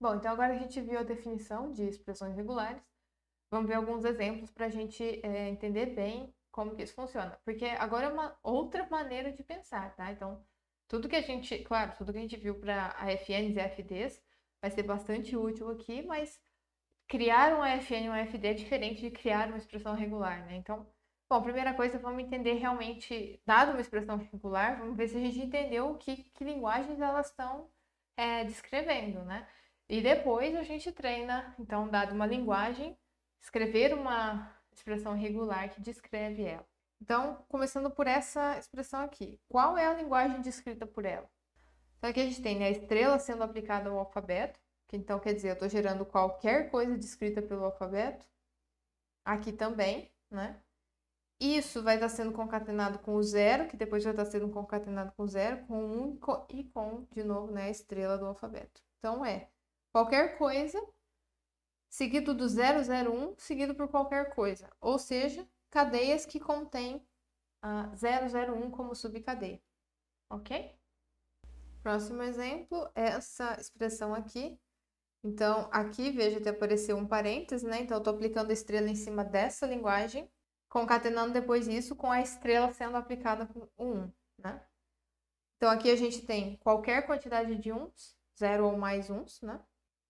Bom, então agora a gente viu a definição de expressões regulares. Vamos ver alguns exemplos para a gente é, entender bem como que isso funciona. Porque agora é uma outra maneira de pensar, tá? Então, tudo que a gente, claro, tudo que a gente viu para AFNs e AFDs vai ser bastante útil aqui, mas criar um AFN e um AFD é diferente de criar uma expressão regular, né? Então, bom, primeira coisa, vamos entender realmente, dado uma expressão regular, vamos ver se a gente entendeu o que, que linguagens elas estão é, descrevendo, né? E depois a gente treina, então, dado uma linguagem, escrever uma expressão regular que descreve ela. Então, começando por essa expressão aqui. Qual é a linguagem descrita por ela? Então, aqui a gente tem né, a estrela sendo aplicada ao alfabeto, que então quer dizer eu estou gerando qualquer coisa descrita pelo alfabeto. Aqui também, né? Isso vai estar sendo concatenado com o zero, que depois vai estar sendo concatenado com o zero, com um, e com, de novo, né, a estrela do alfabeto. Então, é qualquer coisa, seguido do 001, seguido por qualquer coisa. Ou seja, cadeias que contêm a ah, 001 como subcadeia. Ok? Próximo exemplo é essa expressão aqui. Então, aqui, veja até apareceu um parênteses, né? Então, eu estou aplicando a estrela em cima dessa linguagem, concatenando depois isso com a estrela sendo aplicada com o 1, né? Então, aqui a gente tem qualquer quantidade de uns, zero ou mais uns, né?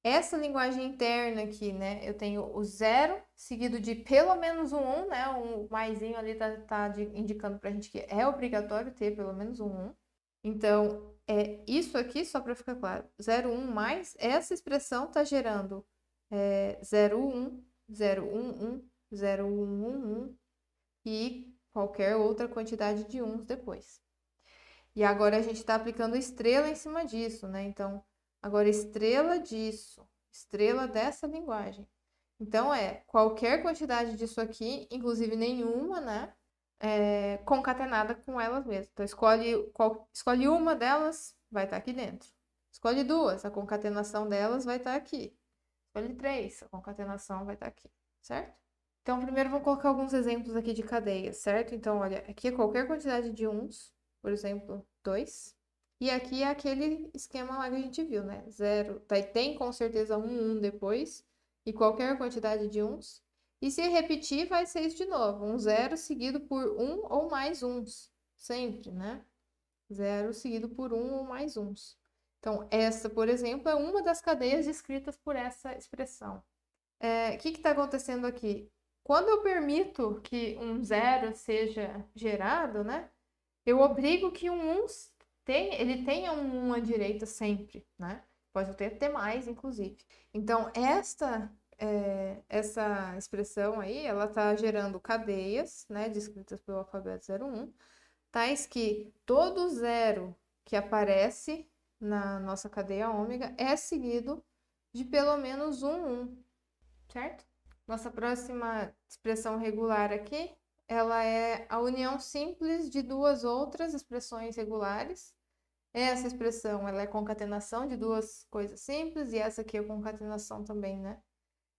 essa linguagem interna aqui, né? Eu tenho o zero seguido de pelo menos um 1, um, né? O um maisinho ali tá, tá de, indicando pra gente que é obrigatório ter pelo menos um 1. Um. Então, é isso aqui, só para ficar claro, 0, 1 um mais, essa expressão tá gerando é, 0, 1, 0, 1, 1, 0, 1, 1, 1 e qualquer outra quantidade de uns depois. E agora a gente está aplicando estrela em cima disso, né? Então, Agora, estrela disso, estrela dessa linguagem. Então, é qualquer quantidade disso aqui, inclusive nenhuma, né? É, concatenada com elas mesmas. Então, escolhe, qual, escolhe uma delas, vai estar aqui dentro. Escolhe duas, a concatenação delas vai estar aqui. Escolhe três, a concatenação vai estar aqui, certo? Então, primeiro vou colocar alguns exemplos aqui de cadeias, certo? Então, olha, aqui é qualquer quantidade de uns, por exemplo, dois. E aqui é aquele esquema lá que a gente viu, né? Zero, tá, tem com certeza um 1 um depois, e qualquer quantidade de uns. E se repetir, vai ser isso de novo. Um zero seguido por um ou mais uns. Sempre, né? Zero seguido por um ou mais uns. Então, essa, por exemplo, é uma das cadeias descritas por essa expressão. O é, que está acontecendo aqui? Quando eu permito que um zero seja gerado, né? Eu obrigo que um uns tem, ele tenha uma direita sempre, né? Pode até ter mais, inclusive. Então, esta é, essa expressão aí, ela está gerando cadeias, né, descritas pelo alfabeto 01, tais que todo zero que aparece na nossa cadeia ômega é seguido de pelo menos um 1, um, certo? Nossa próxima expressão regular aqui ela é a união simples de duas outras expressões regulares. Essa expressão ela é concatenação de duas coisas simples e essa aqui é concatenação também, né?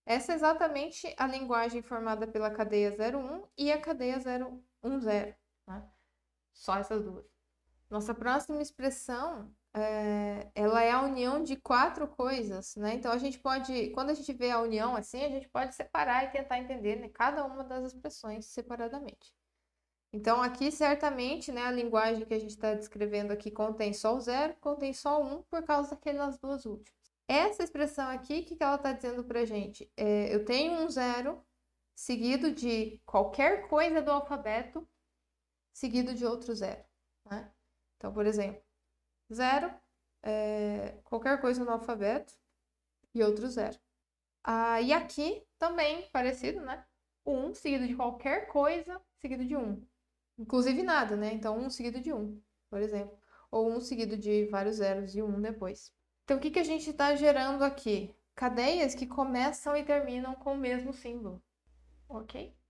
Essa é exatamente a linguagem formada pela cadeia 01 e a cadeia 010, né? Só essas duas. Nossa próxima expressão é, ela é a união de quatro coisas, né? Então a gente pode, quando a gente vê a união assim, a gente pode separar e tentar entender né, cada uma das expressões separadamente. Então aqui certamente, né, a linguagem que a gente está descrevendo aqui contém só o zero, contém só o um por causa daquelas duas últimas. Essa expressão aqui, o que, que ela está dizendo para gente? É, eu tenho um zero seguido de qualquer coisa do alfabeto, seguido de outro zero, né? Então, por exemplo, zero, é, qualquer coisa no alfabeto e outro zero. Ah, e aqui também parecido, né? Um seguido de qualquer coisa seguido de um. Inclusive nada, né? Então um seguido de um, por exemplo. Ou um seguido de vários zeros e um depois. Então o que, que a gente está gerando aqui? Cadeias que começam e terminam com o mesmo símbolo. Ok?